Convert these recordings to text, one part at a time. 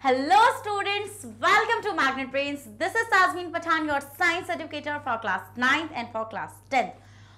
Hello students, welcome to Magnet Brains. This is Tazmin Pathan, your science educator for class 9th and for class 10th.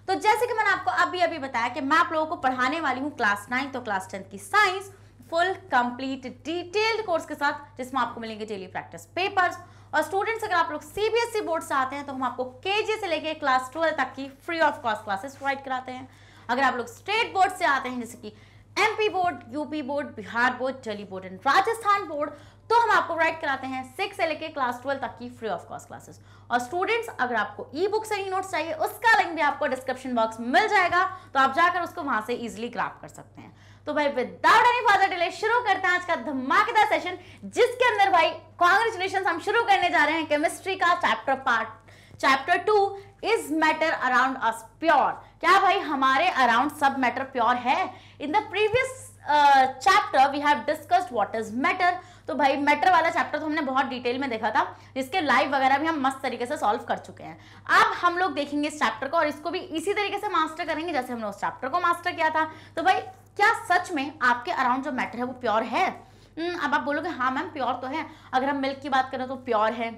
तो जैसे कि मैंने आपको अभी अभी बताया कि मैं आप लोगों को पढ़ाने वाली हूँ क्लास नाइन्थ और क्लास टेंथ की science full complete detailed course के साथ जिसमें आपको मिलेंगे डेली प्रैक्टिस पेपर्स और स्टूडेंट्स अगर आप लोग सीबीएसई बोर्ड e से आते हैं तो हम आपको के से लेके क्लास ट्वेल्व तक की free of cost classes provide कराते हैं अगर आप लोग स्टेट बोर्ड से आते हैं जैसे कि MP board UP board Bihar board Delhi board and Rajasthan board तो हम आपको प्रोवाइड कराते हैं सिक्स से लेके क्लास ट्वेल्व तक की फ्री ऑफ कॉस्ट क्लासेस और स्टूडेंट्स अगर आपको ई बुक्स एंड नोट्स चाहिए उसका लिंक भी आपको डिस्क्रिप्शन बॉक्स मिल जाएगा तो आप जाकर उसको वहां से इजिली ग्राप कर सकते हैं तो भाई विदाउट एनी फादर डिले शुरू करते हैं आज का धमाकेदार सेशन जिसके अंदर भाई कॉन्ग्रेचुलेशन हम शुरू करने जा रहे हैं केमिस्ट्री का chapter part chapter two is matter around us pure क्या भाई हमारे अराउंड सब मैटर प्योर है in the previous chapter we have discussed what is matter तो भाई मैटर वाला चैप्टर तो हमने बहुत डिटेल में देखा था जिसके लाइव वगैरह भी हम मस्त तरीके से सॉल्व कर चुके हैं अब हम लोग देखेंगे इस चैप्टर को और इसको भी इसी तरीके से मास्टर करेंगे जैसे हमने उस चैप्टर को मास्टर किया था तो भाई क्या सच में आपके अराउंड जो मैटर है वो प्योर है हम्म, अब आप बोलोगे हाँ मैम प्योर तो है अगर हम मिल्क की बात करें तो प्योर है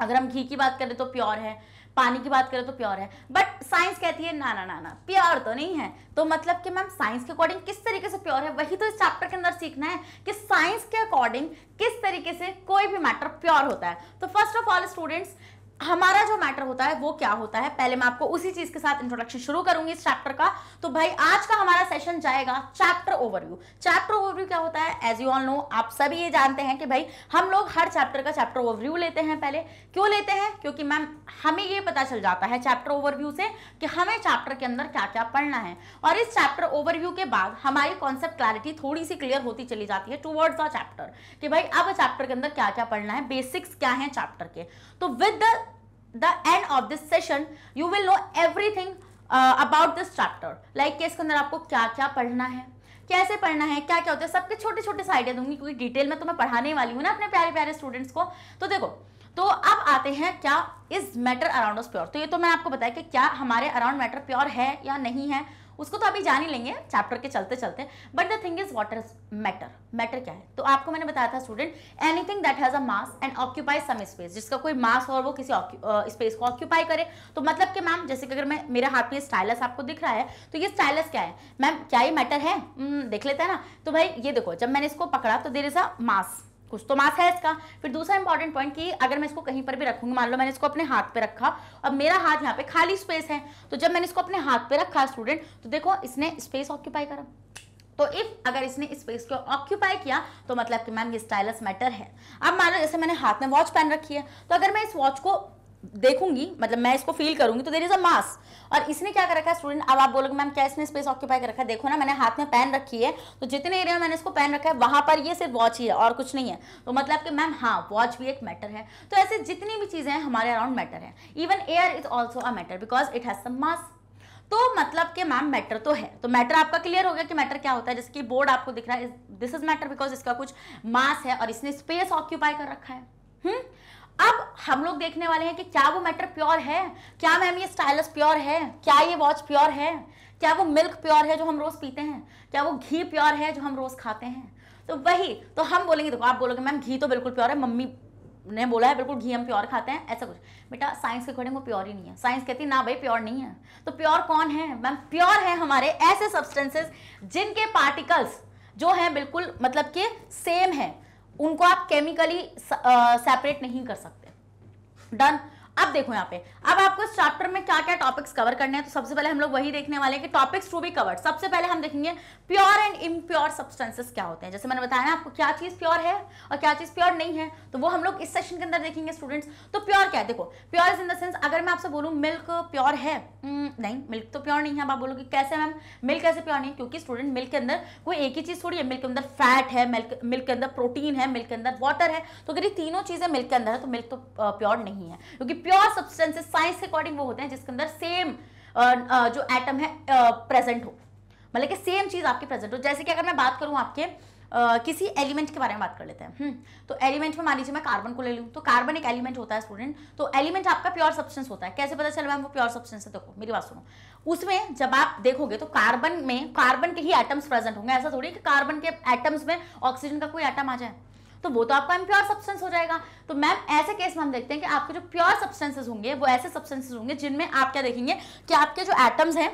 अगर हम घी की बात करें तो प्योर है पानी की बात करें तो प्योर है बट साइंस कहती है ना ना ना ना प्योर तो नहीं है तो मतलब कि मैम साइंस के अकॉर्डिंग किस तरीके से प्योर है वही तो इस चैप्टर के अंदर सीखना है कि साइंस के अकॉर्डिंग किस तरीके से कोई भी मैटर प्योर होता है तो फर्स्ट ऑफ ऑल स्टूडेंट्स हमारा जो मैटर होता है वो क्या होता है पहले मैं आपको उसी चीज के साथ इंट्रोडक्शन शुरू करूंगी इस चैप्टर का तो भाई आज का हमारा सेशन जाएगा चैप्टर ओवरव्यू चैप्टर ओवरव्यू क्या होता है एज यू ऑल नो आप सभी ये जानते हैं कि भाई हम लोग हर चैप्टर का चैप्टर ओवरव्यू लेते हैं पहले क्यों लेते हैं क्योंकि मैम हमें ये पता चल जाता है चैप्टर ओवरव्यू से कि हमें चैप्टर के अंदर क्या क्या पढ़ना है और इस चैप्टर ओवरव्यू के बाद हमारी कॉन्सेप्ट क्लैरिटी थोड़ी सी क्लियर होती चली जाती है टूवर्ड्स द चैप्टर कि भाई अब चैप्टर के अंदर क्या क्या पढ़ना है बेसिक्स क्या है चैप्टर के तो with the the end of this session you will know everything uh, about this chapter like कि इसके अंदर आपको क्या क्या पढ़ना है कैसे पढ़ना है क्या क्या होता है सबके छोटे छोटे से आइडिया दूंगी क्योंकि डिटेल में तो मैं पढ़ाने वाली हूँ ना अपने प्यारे प्यारे स्टूडेंट्स को तो देखो तो अब आते हैं क्या इज मैटर अराउंड प्योर तो ये तो मैं आपको बताया कि क्या हमारे अराउंड मैटर प्योर है या नहीं है उसको तो अभी जान ही लेंगे चैप्टर के चलते चलते but the thing is what is matter matter क्या है तो आपको मैंने बताया था student anything that has a mass and occupy some space जिसका कोई मास और वो किसी स्पेस को ऑक्यूपाई करे तो मतलब कि मैम जैसे कि अगर मैं मेरे हाथ में स्टाइलस आपको दिख रहा है तो ये स्टाइलस क्या है मैम क्या ये मैटर है hmm, देख लेते हैं ना तो भाई ये देखो जब मैंने इसको पकड़ा तो देर इज़ अ मास कुछ तो मास है इसका फिर दूसरा इंपॉर्टेंट पॉइंट कि अगर मैं इसको कहीं पर भी रखूंगी मान लो मैंने इसको अपने हाथ पे रखा अब मेरा हाथ यहाँ पे खाली स्पेस है तो जब मैंने इसको अपने हाथ पे रखा स्टूडेंट तो देखो इसने स्पेस ऑक्यूपाई करा तो इफ अगर इसने स्पेस को ऑक्यूपाई किया तो मतलब कि मैम ये स्टाइलस मैटर है अब मान लो जैसे मैंने हाथ में वॉच पहन रखी है तो अगर मैं इस वॉच को देखूंगी मतलब मैं इसको फील करूंगी तो देर इज अ मास और इसने क्या कर रखा है स्टूडेंट अब आप बोलोगे मैम क्या इसने स्पेस ऑक्यूपाई कर रखा है देखो ना मैंने हाथ में पेन रखी है तो जितने एरिया में मैंने इसको पेन रखा है वहां पर ये सिर्फ वॉच ही है और कुछ नहीं है तो मतलब कि मैम हाँ वॉच भी एक मैटर है तो ऐसे जितनी भी चीज़ें हैं हमारे अराउंड मैटर है even air is also a matter because it has some mass तो मतलब कि मैम मैटर तो है तो मैटर आपका क्लियर हो गया कि मैटर क्या होता है जैसे कि बोर्ड आपको दिख रहा है दिस इज मैटर बिकॉज इसका कुछ मास है और इसने स्पेस ऑक्यूपाई कर रखा है हुँ? हम्म? अब हम लोग देखने वाले हैं कि क्या वो मैटर प्योर है क्या मैम ये स्टाइलस प्योर है क्या ये वॉच प्योर है क्या वो मिल्क प्योर है जो हम रोज़ पीते हैं क्या वो घी प्योर है जो हम रोज़ खाते हैं तो वही तो हम बोलेंगे देखो आप बोलोगे मैम घी तो बिल्कुल प्योर है मम्मी ने बोला है बिल्कुल घी हम प्योर खाते हैं ऐसा कुछ बेटा साइंस के अकॉर्डिंग वो प्योर ही नहीं है साइंस कहती ना भाई प्योर नहीं है तो प्योर कौन है मैम प्योर है हमारे ऐसे सब्सटेंसेस जिनके पार्टिकल्स जो हैं बिल्कुल मतलब के सेम है उनको आप केमिकली सेपरेट नहीं कर सकते डन अब देखो यहाँ पे अब आपको इस चैप्टर में क्या क्या टॉपिक्स कवर करने हैं तो सबसे पहले हम लोग वही देखने वाले हैं कि टॉपिक्स टू बी कवर सबसे पहले हम देखेंगे प्योर एंड इम्प्योर सब्सटेंसेस क्या होते हैं जैसे मैंने बताया ना आपको क्या चीज़ प्योर है और क्या चीज़ प्योर नहीं है तो वो हम लोग इस सेशन के अंदर देखेंगे स्टूडेंट्स तो प्योर क्या है देखो pure is in the sense अगर मैं आपसे बोलूँ मिल्क प्योर है हम्म, नहीं मिल्क तो प्योर नहीं है आप बोलोगे कैसे मैम मिल्क कैसे प्योर नहीं क्योंकि स्टूडेंट मिल्क के अंदर कोई एक ही चीज़ थोड़ी है मिल्क के अंदर फैट है मिल्क मिल्क के अंदर प्रोटीन है मिल्क के अंदर वाटर है तो अगर ये तीनों चीज़ें मिल्क के अंदर है तो मिल्क तो प्योर नहीं है क्योंकि प्योर सब्सटेंसेस साइंस के अकॉर्डिंग वो होते हैं जिसके अंदर सेम जो एटम है प्रेजेंट हो मतलब कि सेम चीज़ आपके प्रेजेंट हो जैसे कि अगर मैं बात करूं आपके Uh, किसी एलिमेंट के बारे में बात कर लेते हैं हम्म, तो एलिमेंट में मान लीजिए मैं कार्बन को ले लूँ तो कार्बन एक एलिमेंट होता है स्टूडेंट तो एलिमेंट आपका प्योर सब्सटेंस होता है कैसे पता चल मैम वो प्योर सब्सटेंस है देखो मेरी बात सुनो उसमें जब आप देखोगे तो कार्बन में कार्बन के ही एटम्स प्रेजेंट होंगे ऐसा थोड़ी कि कार्बन के एटम्स में ऑक्सीजन का कोई एटम आ जाए तो वो तो आपका इम्प्योर सब्सटेंस हो जाएगा तो मैम ऐसे केस में हम देखते हैं कि आपके जो प्योर सब्सटेंसेज होंगे वो ऐसे सब्सटेंसेज होंगे जिनमें आप क्या देखेंगे कि आपके जो एटम्स हैं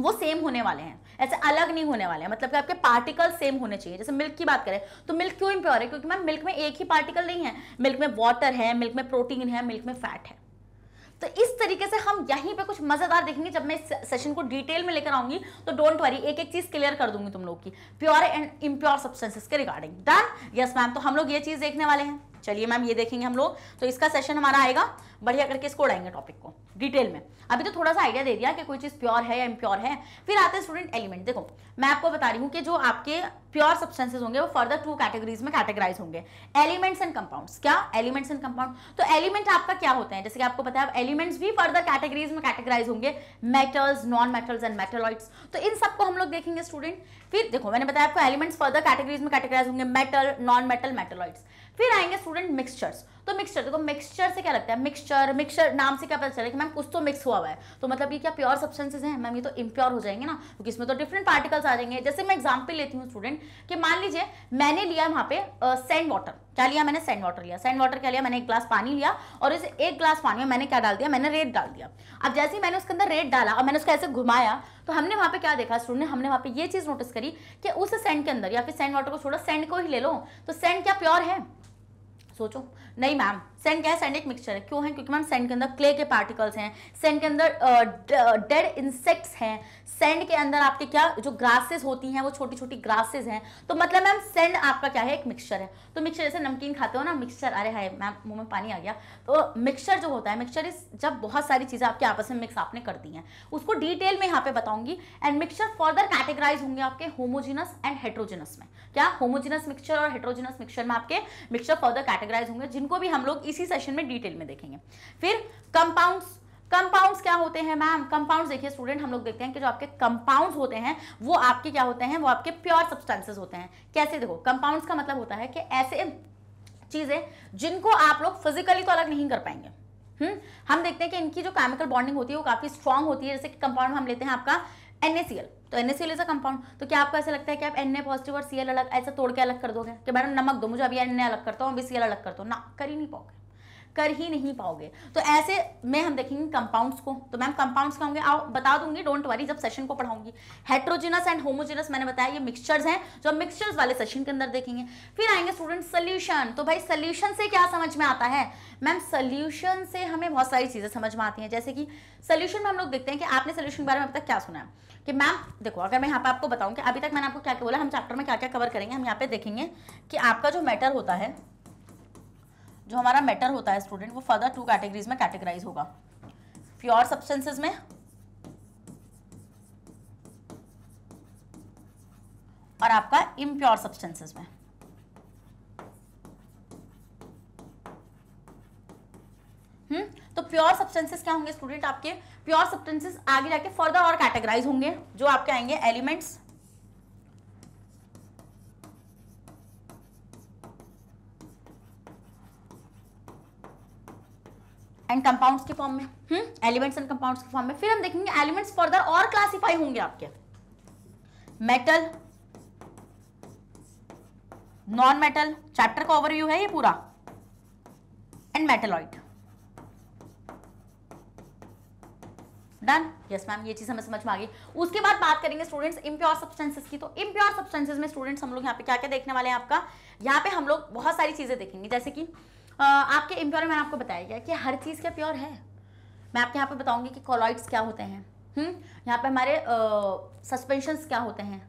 वो सेम होने वाले हैं ऐसे अलग नहीं होने वाले हैं मतलब कि आपके पार्टिकल सेम होने चाहिए जैसे मिल्क की बात करें तो मिल्क क्यों इम्प्योर है क्योंकि मैम मिल्क में एक ही पार्टिकल नहीं है मिल्क में वाटर है मिल्क में प्रोटीन है मिल्क में फैट है तो इस तरीके से हम यहीं पे कुछ मज़ेदार देखेंगे जब मैं इस सेशन को डिटेल में लेकर आऊंगी तो डोंट वरी एक एक चीज़ क्लियर कर दूंगी तुम लोग की प्योर एंड इम्प्योर सब्सटेंसेस के रिगार्डिंग डन यस मैम तो हम लोग ये चीज़ देखने वाले हैं चलिए मैम ये देखेंगे हम लोग तो इसका सेशन हमारा आएगा बढ़िया करके इसको उड़ाएंगे टॉपिक को डिटेल में अभी तो थोड़ा सा आइडिया दे दिया कि कोई चीज़ प्योर है या इम्प्योर है फिर आते हैं स्टूडेंट एलिमेंट देखो मैं आपको बता रही हूँ कि जो आपके प्योर सब्सटेंसेज होंगे वो फर्दर टू कैटेगरीज में कैटेगराइज होंगे एलिमेंट्स एंड कंपाउंड्स क्या एलिमेंट्स एंड कंपाउंड तो एलिमेंट आपका क्या होता है जैसे कि आपको बताया एलिमेंट्स भी फर्दर कैटेगरीज में कैटेगराइज होंगे metals non metals and metalloids तो इन सबको हम लोग देखेंगे स्टूडेंट फिर देखो मैंने बताया आपको एलिमेंट्स फर्दर कैटेगरीज में कैटेगराइज होंगे मेटल नॉन मेटल मेटेलॉइड्स फिर आएंगे स्टूडेंट मिक्सचर्स तो मिक्सचर देखो मिक्सचर से क्या लगता है मिक्सचर मिक्सचर नाम से क्या पता चला कि मैम कुछ तो मिक्स हुआ हुआ है तो मतलब ये क्या प्योर सब्सटेंसेस हैं मैम ये तो इम्प्योर हो जाएंगे ना क्योंकि इसमें तो डिफरेंट पार्टिकल्स आ जाएंगे जैसे मैं एग्जाम्पल लेती हूँ स्टूडेंट कि मान लीजिए मैंने लिया वहाँ पे सैंड वाटर क्या लिया मैंने सैंड वाटर लिया सैंड वाटर क्या लिया मैंने एक ग्लास पानी लिया और इस एक ग्लास पानी में मैंने क्या डाल दिया मैंने रेड डाल दिया अब जैसे ही मैंने उसके अंदर रेड डाला और मैंने उसको ऐसे घुमाया तो हमने वहाँ पे क्या देखा स्टूडेंट हमने वहाँ पे ये चीज़ नोटिस करी कि उस सेंड के अंदर या फिर सैंड वाटर को छोड़ो सेंड को ही ले लो तो सेंड क्या प्योर है 所重，नहीं मैम सेंड क्या है सेंड एक मिक्सचर है क्यों है क्योंकि मैम सेंड के अंदर क्ले के पार्टिकल्स हैं सेंड के अंदर डेड इंसेक्ट्स हैं सेंड के अंदर आपके क्या जो ग्रासेस होती हैं वो छोटी छोटी ग्रासेस हैं तो मतलब मैम सेंड आपका क्या है एक मिक्सचर है तो मिक्सचर जैसे नमकीन खाते हो ना मिक्सचर अरे हाय मैम मुंह में पानी आ गया तो मिक्सचर जो होता है मिक्सचर इस जब बहुत सारी चीज़ें आपके आपस में मिक्स आपने कर दी हैं उसको डिटेल में यहाँ पे बताऊंगी एंड मिक्सचर फर्दर कैटेगराइज होंगे आपके होमोजिनस एंड हेट्रोजिनस में क्या होमोजिनस मिक्सचर और हेट्रोजिनस मिक्सचर में आपके मिक्सचर फर्दर कैटेगराइज होंगे जिन इनको भी हम लोग इसी सेशन में डिटेल में देखेंगे फिर कंपाउंड्स कंपाउंड्स क्या होते हैं मैम कंपाउंड्स देखिए स्टूडेंट हम लोग देखते हैं कि जो आपके कंपाउंड्स होते हैं वो आपके क्या होते हैं वो आपके प्योर सब्सटेंसेस होते हैं कैसे देखो कंपाउंड्स का मतलब होता है कि ऐसे चीज़ें जिनको आप लोग फिजिकली तो अलग नहीं कर पाएंगे हम्म हम देखते हैं कि इनकी जो केमिकल बॉन्डिंग होती है वो काफ़ी स्ट्रॉन्ग होती है जैसे कि कंपाउंड हम लेते हैं आपका एनएसीएल तो एन एस कंपाउंड तो क्या आपको ऐसा लगता है कि आप एन ए पॉजिटिव और सी एल अलग ऐसा तोड़ के अलग कर दोगे कि मैडम नमक दो मुझे अभी एन ए अलग करता हूँ अभी सी एल अलग करता हूँ ना कर ही नहीं पाओगे कर ही नहीं पाओगे तो ऐसे में हम देखेंगे कंपाउंड्स को तो मैम कंपाउंड्स क्या होंगे आओ बता दूंगी डोंट वरी जब सेशन को पढ़ाऊंगी हेट्रोजिनस एंड होमोजिनस मैंने बताया ये मिक्सचर्स हैं जो मिक्सचर्स वाले सेशन के अंदर देखेंगे फिर आएंगे स्टूडेंट सोल्यूशन तो भाई सोल्यूशन से क्या समझ में आता है मैम सोल्यूशन से हमें बहुत सारी चीज़ें समझ में आती हैं जैसे कि सोल्यूशन में हम लोग देखते हैं कि आपने सोल्यूशन के बारे में अब तक क्या सुना है कि मैम देखो अगर मैं यहाँ पे आपको बताऊं कि अभी तक मैंने आपको क्या क्या बोला हम चैप्टर में क्या क्या कवर करेंगे हम यहाँ पे देखेंगे कि आपका जो मैटर होता है जो हमारा मैटर होता है स्टूडेंट वो फर्दर टू कैटेगरीज में कैटेगराइज होगा प्योर सब्सटेंसेस में और आपका इम्प्योर सब्सटेंसेस में हम्म तो प्योर सब्सटेंसेस क्या होंगे स्टूडेंट आपके प्योर सब्सटेंसेस आगे जाके फर्दर और कैटेगराइज होंगे जो आपके आएंगे एलिमेंट्स एंड कंपाउंड्स के फॉर्म में एलिमेंट्स एंड कंपाउंड्स के फॉर्म में फिर हम देखेंगे एलिमेंट्स फर्दर और क्लासिफाई होंगे आपके मेटल नॉन मेटल चैप्टर का ओवरव्यू है ये पूरा and metalloid done yes ma'am ये चीज हमें समझ में आ गई उसके बाद बात करेंगे स्टूडेंट्स इम्प्योर सब्सटेंसेस की तो इम्प्योर सब्सटेंसेस में स्टूडेंट्स हम लोग यहाँ पे क्या क्या देखने वाले हैं आपका यहाँ पे हम लोग बहुत सारी चीजें देखेंगे जैसे कि आपके इम्प्योर मैंने आपको बताया गया कि हर चीज़ क्या प्योर है मैं आपके यहाँ पे बताऊंगी कि कॉलॉइड्स क्या होते हैं हम्म? यहाँ पे हमारे सस्पेंशन क्या होते हैं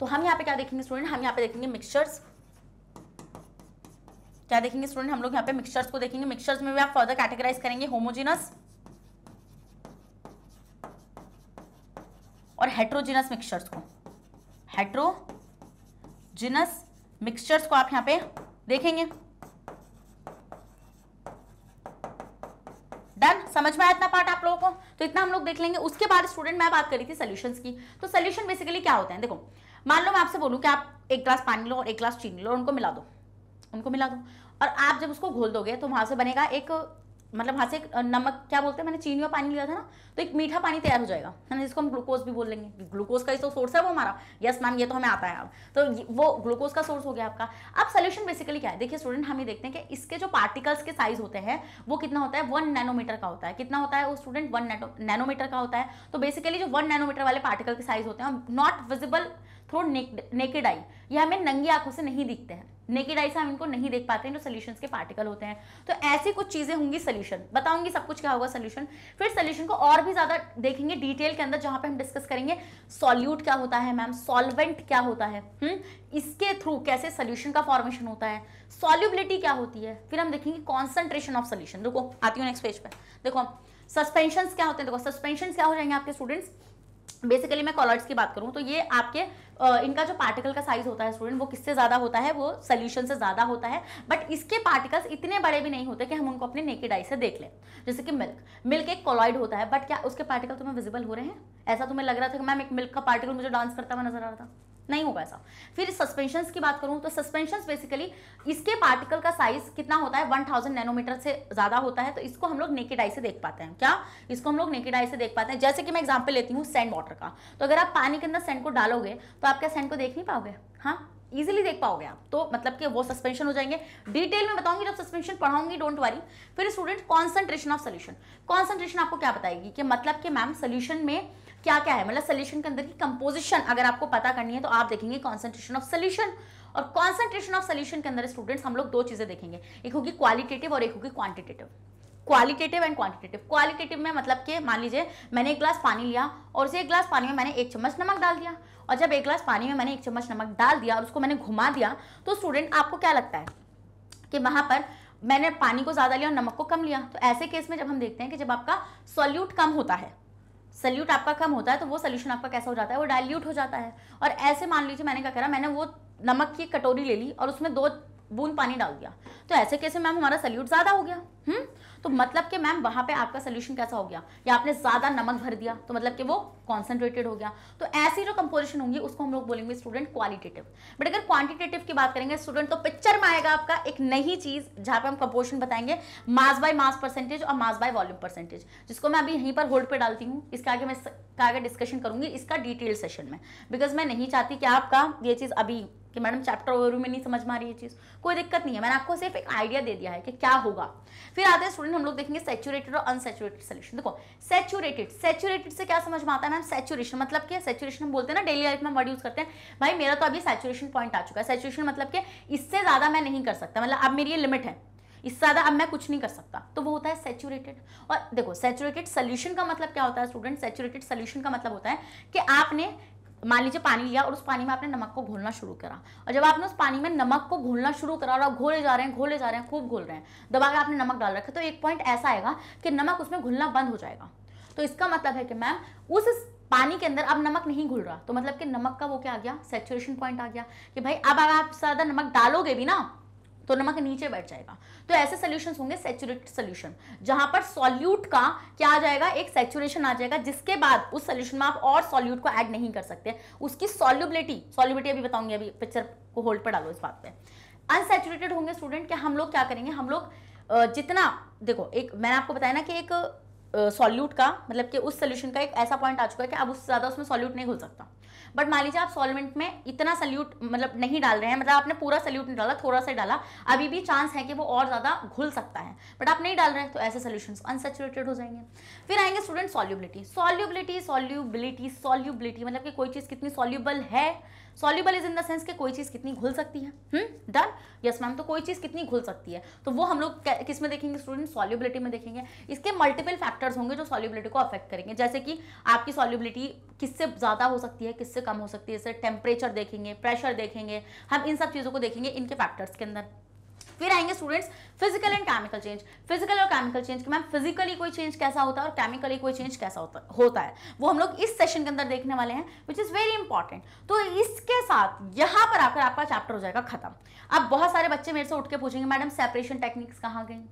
तो हम यहाँ पे क्या देखेंगे स्टूडेंट हम यहाँ पे देखेंगे मिक्सचर्स क्या देखेंगे स्टूडेंट हम लोग यहाँ पे मिक्सचर्स को देखेंगे मिक्सचर्स में भी आप फर्दर कैटेगराइज करेंगे होमोजिनस और हेट्रोजिनस मिक्सचर्स को हेट्रोजिनस मिक्सचर्स को आप यहाँ पे देखेंगे समझ में आया इतना पार्ट आप लोगों को तो इतना हम लोग देख लेंगे उसके बाद स्टूडेंट मैं बात करी थी सोल्यूशन की तो सोल्यूशन बेसिकली क्या होते हैं देखो मान लो मैं आपसे बोलूँ कि आप एक ग्लास पानी लो और एक ग्लास चीनी लो उनको मिला दो उनको मिला दो और आप जब उसको घोल दोगे तो वहां से बनेगा एक मतलब वहाँ से नमक क्या बोलते हैं मैंने चीनी और पानी लिया था ना तो एक मीठा पानी तैयार हो जाएगा है ना जिसको हम ग्लूकोज भी बोल लेंगे ग्लूकोज का ही तो सोर्स है वो हमारा यस मैम ये तो हमें आता है अब तो वो ग्लूकोज का सोर्स हो गया आपका अब सोल्यूशन बेसिकली क्या है देखिए स्टूडेंट हम ये देखते हैं कि इसके जो पार्टिकल्स के साइज होते हैं वो कितना होता है वन नैनोमीटर का होता है कितना होता है वो स्टूडेंट वन नैनोमीटर का होता है तो बेसिकली जो वन नैनोमीटर वाले पार्टिकल के साइज होते हैं not visible through naked eye ये हमें नंगी आंखों से नहीं दिखते हैं नेकेड आई से हम इनको नहीं देख पाते हैं जो सोल्यूशन के पार्टिकल होते हैं तो ऐसी कुछ चीज़ें होंगी सोल्यूशन बताऊंगी सब कुछ क्या होगा सोल्यूशन फिर सोल्यूशन को और भी ज़्यादा देखेंगे डिटेल के अंदर जहां पे हम डिस्कस करेंगे सॉल्यूट क्या होता है मैम सॉल्वेंट क्या होता है हुँ? हम्म? इसके थ्रू कैसे सोल्यूशन का फॉर्मेशन होता है सॉल्यूबिलिटी क्या होती है फिर हम देखेंगे कॉन्सेंट्रेशन ऑफ सोल्यूशन देखो आती हूँ नेक्स्ट पेज पर देखो सस्पेंशन क्या होते हैं देखो सस्पेंशन क्या हो जाएंगे आपके स्टूडेंट्स बेसिकली मैं कॉलर्ड्स की बात करूँ तो ये आपके इनका जो पार्टिकल का साइज होता है स्टूडेंट वो किससे ज़्यादा होता है वो सोल्यूशन से ज़्यादा होता है बट इसके पार्टिकल्स इतने बड़े भी नहीं होते कि हम उनको अपने नेकेड आई से देख लें जैसे कि मिल्क मिल्क एक कॉलॉइड होता है बट क्या उसके पार्टिकल तुम्हें विजिबल हो रहे हैं ऐसा तुम्हें लग रहा था कि मैम एक मिल्क का पार्टिकल मुझे डांस करता हुआ नजर आ रहा था नहीं होगा ऐसा फिर सस्पेंशन की बात करूं तो सस्पेंशन बेसिकली इसके पार्टिकल का साइज कितना होता है 1000 नैनोमीटर से ज़्यादा होता है तो इसको हम लोग नेकेड आई से देख पाते हैं क्या इसको हम लोग नेकेड आई से देख पाते हैं जैसे कि मैं एग्जाम्पल लेती हूँ सैंड वाटर का तो अगर आप पानी के अंदर सेंड को डालोगे तो आप क्या सेंड को देख नहीं पाओगे हाँ इजिली देख पाओगे आप तो मतलब कि वो सस्पेंशन हो जाएंगे डिटेल में बताऊंगी जब सस्पेंशन पढ़ाऊंगी डोंट वरी फिर student concentration of solution concentration आपको क्या बताएगी कि मतलब कि मैम सोल्यूशन में क्या क्या है मतलब सोल्यूशन के अंदर की कंपोजिशन अगर आपको पता करनी है तो आप देखेंगे कॉन्सेंट्रेशन ऑफ सोल्यूशन और कॉन्सेंट्रेशन ऑफ सोल्यूशन के अंदर स्टूडेंट्स हम लोग दो चीज़ें देखेंगे एक होगी क्वालिटेटिव और एक होगी quantitative qualitative and quantitative qualitative में मतलब कि मान लीजिए मैंने एक ग्लास पानी लिया और उसे एक ग्लास पानी में मैंने एक चम्मच नमक डाल दिया और जब एक ग्लास पानी में मैंने एक चम्मच नमक डाल दिया और उसको मैंने घुमा दिया तो स्टूडेंट आपको क्या लगता है कि वहां पर मैंने पानी को ज़्यादा लिया और नमक को कम लिया तो ऐसे केस में जब हम देखते हैं कि जब आपका सॉल्यूट कम होता है सल्यूट आपका कम होता है तो वो सोल्यूशन आपका कैसा हो जाता है वो डायल्यूट हो जाता है और ऐसे मान लीजिए मैंने क्या करा मैंने वो नमक की कटोरी ले ली और उसमें दो बूंद पानी डाल दिया तो ऐसे कैसे मैम हमारा सल्यूट ज़्यादा हो गया हम्म तो मतलब कि मैम वहां पे आपका सोल्यूशन कैसा हो गया या आपने ज़्यादा नमक भर दिया तो मतलब कि वो कॉन्सेंट्रेटेड हो गया तो ऐसी जो कंपोजिशन होंगी उसको हम लोग बोलेंगे स्टूडेंट क्वालिटेटिव बट अगर क्वांटिटेटिव की बात करेंगे स्टूडेंट तो पिक्चर में आएगा आपका एक नई चीज़ जहां पर हम कंपोजिशन बताएंगे मास बाय मास परसेंटेज और मास बाय वॉल्यूम परसेंटेज जिसको मैं अभी यहीं पर होल्ड पर डालती हूँ इसका आगे मैं आगे डिस्कशन करूंगी इसका डिटेल सेशन में बिकॉज मैं नहीं चाहती कि आपका ये चीज़ अभी कि मैडम चैप्टर ओवरव्यू में नहीं समझ में आ रही है चीज़ कोई दिक्कत नहीं है मैंने आपको सिर्फ एक आइडिया दे दिया है कि क्या होगा फिर आते हैं स्टूडेंट हम लोग देखेंगे सेचुरेटेड और अनसेचुरेटेड सोल्यूशन देखो सेचुरेटेड सेचुरेटेड से क्या समझ में आता है मैम सेचुरेशन मतलब क्या सेचुरेशन हम बोलते हैं ना डेली लाइफ में वर्ड यूज़ करते हैं भाई मेरा तो अभी सेचुरेशन पॉइंट आ चुका है सेचुरेशन मतलब कि इससे ज़्यादा मैं नहीं कर सकता मतलब अब मेरी ये लिमिट है इससे ज़्यादा अब मैं कुछ नहीं कर सकता तो वो होता है सेचुरेटेड और देखो सेचुरेटेड सोल्यूशन का मतलब क्या होता है स्टूडेंट सेचुरेटेड सोल्यूशन का मतलब होता है कि आपने मान लीजिए पानी लिया और उस पानी में आपने नमक को घोलना शुरू करा और जब आपने उस पानी में नमक को घोलना शुरू करा और आप घोले जा रहे हैं घोले जा रहे हैं खूब घोल रहे हैं दबा के आपने नमक डाल रखा तो एक पॉइंट ऐसा आएगा कि नमक उसमें घुलना बंद हो जाएगा तो इसका मतलब है कि मैम उस पानी के अंदर अब नमक नहीं घुल रहा तो मतलब कि नमक का वो क्या आ गया सेचुरेशन पॉइंट आ गया कि भाई अब अगर आप ज़्यादा नमक डालोगे भी ना तो नमक नीचे बैठ जाएगा तो ऐसे सोल्यूशन होंगे सेचुरेट सोल्यूशन जहां पर सॉल्यूट का क्या आ जाएगा एक सेचुरेशन आ जाएगा जिसके बाद उस सोल्यूशन में आप और सॉल्यूट को ऐड नहीं कर सकते उसकी सॉल्युबिलिटी सॉल्युबिलिटी अभी बताऊंगी अभी पिक्चर को होल्ड पर डालो इस बात पे अनसेचुरेटेड होंगे स्टूडेंट क्या हम लोग क्या करेंगे हम लोग जितना देखो एक मैंने आपको बताया ना कि एक सॉल्यूट का मतलब कि उस सोल्यूशन का एक ऐसा पॉइंट आ चुका है कि अब उससे ज़्यादा उसमें सॉल्यूट नहीं घुल सकता बट मान लीजिए आप सॉल्वेंट में इतना सल्यूट मतलब नहीं डाल रहे हैं मतलब आपने पूरा सल्यूट नहीं डाला थोड़ा सा डाला अभी भी चांस है कि वो और ज़्यादा घुल सकता है बट आप नहीं डाल रहे हैं तो ऐसे सोल्यूशन अनसेचुरेटेड हो जाएंगे फिर आएंगे student solubility solubility solubility solubility मतलब कि कोई चीज़ कितनी सॉल्यूबल है soluble is in the sense कि कोई चीज़ कितनी घुल सकती है डन यस मैम तो कोई चीज़ कितनी घुल सकती है तो वो हम लोग किस में देखेंगे स्टूडेंट सॉल्यूबिलिटी में देखेंगे इसके मल्टीपल फैक्टर्स होंगे जो सॉल्यूबिलिटी को अफेक्ट करेंगे जैसे कि आपकी सॉल्यूबिलिटी किससे ज़्यादा हो सकती है किससे कम हो सकती है जैसे टेम्परेचर देखेंगे प्रेशर देखेंगे हम इन सब चीज़ों को देखेंगे इनके फैक्टर्स के अंदर फिर आएंगे students physical and chemical change physical और केमिकल चेंज कि मैम फिजिकली कोई चेंज कैसा होता है और केमिकली कोई चेंज कैसा होता होता है वो हम लोग इस सेशन के अंदर देखने वाले हैं विच इज़ वेरी इंपॉर्टेंट तो इसके साथ यहाँ पर आकर आपका चैप्टर हो जाएगा खत्म अब बहुत सारे बच्चे मेरे से उठ के पूछेंगे मैडम सेपरेशन टेक्निक्स कहाँ गई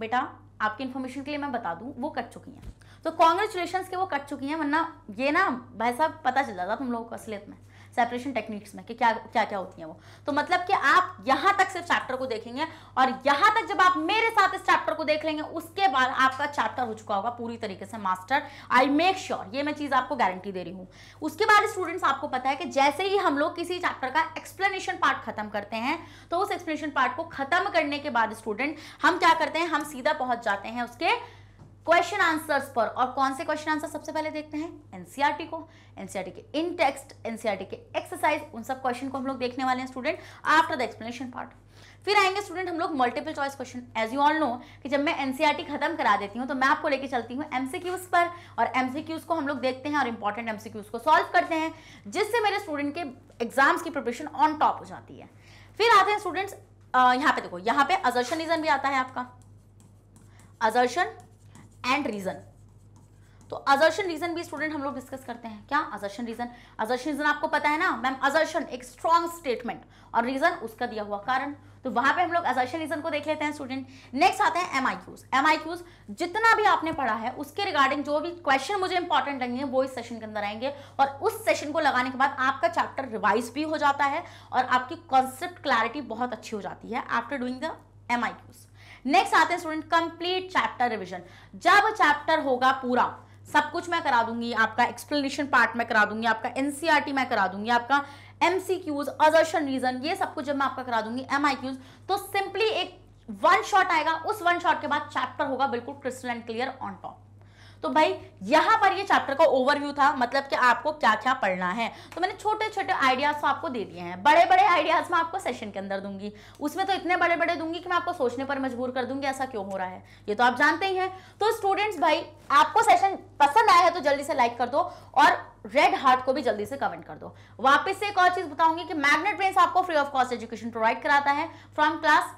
बेटा आपकी इन्फॉर्मेशन के लिए मैं बता दूँ वो कट चुकी हैं तो कॉन्ग्रेचुलेशन के वो कट चुकी हैं वरना ये ना भाई साहब पता चल जाता तुम लोगों को असलियत में सेपरेशन टेक्निक्स में कि क्या क्या क्या होती है वो तो मतलब कि आप यहां तक सिर्फ चैप्टर को देखेंगे और यहां तक जब आप मेरे साथ इस चैप्टर को देख लेंगे उसके बाद आपका चैप्टर हो चुका होगा पूरी तरीके से मास्टर आई मेक श्योर ये मैं चीज़ आपको गारंटी दे रही हूं उसके बाद स्टूडेंट्स आपको पता है कि जैसे ही हम लोग किसी चैप्टर का एक्सप्लेनेशन पार्ट खत्म करते हैं तो उस एक्सप्लेनेशन पार्ट को खत्म करने के बाद स्टूडेंट हम क्या करते हैं हम सीधा पहुंच जाते हैं उसके क्वेश्चन आंसर्स पर और कौन से क्वेश्चन आंसर सबसे पहले देखते हैं एनसीईआरटी e को एनसीईआरटी e के इन टेक्स्ट एनसीईआरटी के एक्सरसाइज उन सब क्वेश्चन को हम लोग देखने वाले हैं student after the explanation part फिर आएंगे स्टूडेंट हम लोग multiple choice question as you all know कि जब मैं एनसीईआरटी e खत्म करा देती हूँ तो मैं आपको लेके चलती हूँ एमसीक्यूज पर और एमसीक्यूज को हम लोग देखते हैं और इंपॉर्टेंट एमसीक्यूज को सॉल्व करते हैं जिससे मेरे स्टूडेंट के एग्जाम्स की प्रिपरेशन ऑन टॉप हो जाती है फिर आते हैं स्टूडेंट्स यहाँ पे देखो यहाँ पे अजर्शन रीजन भी आता है आपका अजर्शन एंड रीजन तो अजर्शन रीजन भी स्टूडेंट हम लोग डिस्कस करते हैं क्या अजर्शन रीजन अजर्शन रीजन आपको पता है ना मैम अजर्शन एक स्ट्रॉन्ग स्टेटमेंट और रीजन उसका दिया हुआ कारण तो वहां पे हम लोग अजर्शन रीजन को देख लेते हैं स्टूडेंट नेक्स्ट आते हैं एमआईक्यूज एमआईक्यूज जितना भी आपने पढ़ा है उसके रिगार्डिंग जो भी क्वेश्चन मुझे इंपॉर्टेंट लगेंगे वो इस सेशन के अंदर आएंगे और उस सेशन को लगाने के बाद आपका चैप्टर रिवाइज भी हो जाता है और आपकी कॉन्सेप्ट क्लैरिटी बहुत अच्छी हो जाती है after doing the MCQs next आते हैं स्टूडेंट कंप्लीट चैप्टर रिविजन जब चैप्टर होगा पूरा सब कुछ मैं करा दूंगी आपका एक्सप्लेनेशन पार्ट मैं करा दूंगी आपका एनसीईआरटी e मैं करा दूंगी आपका एमसीक्यूज अजर्शन रीजन ये सब कुछ जब मैं आपका करा दूंगी क्यूज तो सिंपली एक वन शॉट आएगा उस वन शॉट के बाद चैप्टर होगा बिल्कुल crystal and clear on top तो भाई यहां पर ये चैप्टर का ओवरव्यू था मतलब कि आपको क्या क्या पढ़ना है तो मैंने छोटे छोटे आइडियाज़ आपको दे दिए हैं बड़े बड़े आइडियाज़ मैं आपको सेशन के अंदर दूंगी उसमें तो इतने बड़े बड़े दूंगी कि मैं आपको सोचने पर मजबूर कर दूंगी ऐसा क्यों हो रहा है ये तो आप जानते ही हैं तो स्टूडेंट्स भाई आपको सेशन पसंद आया है तो जल्दी से लाइक कर दो और रेड हार्ट को भी जल्दी से कमेंट कर दो वापस से एक और चीज़ बताऊंगी कि मैग्नेट ब्रेन्स आपको free of cost education provide कराता है from class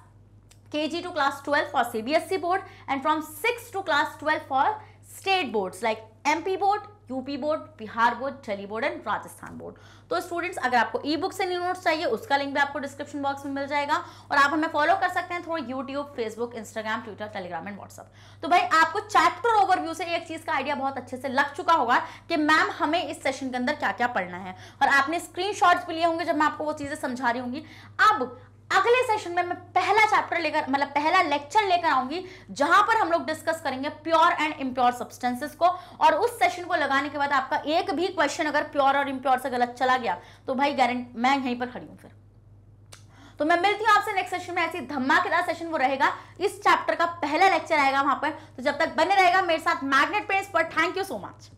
K G to class twelve for CBSE board and from six to class twelve for state boards like MP board UP board Bihar board Delhi board and Rajasthan board तो students अगर आपको e books and notes चाहिए उसका link भी आपको description box में मिल जाएगा और आप हमें फॉलो कर सकते हैं थोड़ा YouTube Facebook Instagram Twitter Telegram and WhatsApp तो भाई आपको चैप्टर ओवरव्यू से एक चीज़ का आइडिया बहुत अच्छे से लग चुका होगा कि मैम हमें इस सेशन के अंदर क्या क्या पढ़ना है और आपने स्क्रीन भी लिए होंगे जब मैं आपको वो चीज़ें समझा रही होंगी अब अगले सेशन में मैं पहला चैप्टर लेकर मतलब पहला लेक्चर लेकर आऊंगी जहां पर हम लोग डिस्कस करेंगे प्योर एंड इम्प्योर सब्सटेंसेस को और उस सेशन को लगाने के बाद आपका एक भी क्वेश्चन अगर प्योर और इम्प्योर से गलत चला गया तो भाई गारंटी मैं यहीं पर खड़ी हूँ फिर तो मैं मिलती हूँ आपसे नेक्स्ट सेशन में ऐसी धमाकेदार सेशन वो रहेगा इस चैप्टर का पहला लेक्चर आएगा वहां पर तो जब तक बने रहेगा मेरे साथ मैग्नेट पेरेंट्स पर थैंक यू सो मच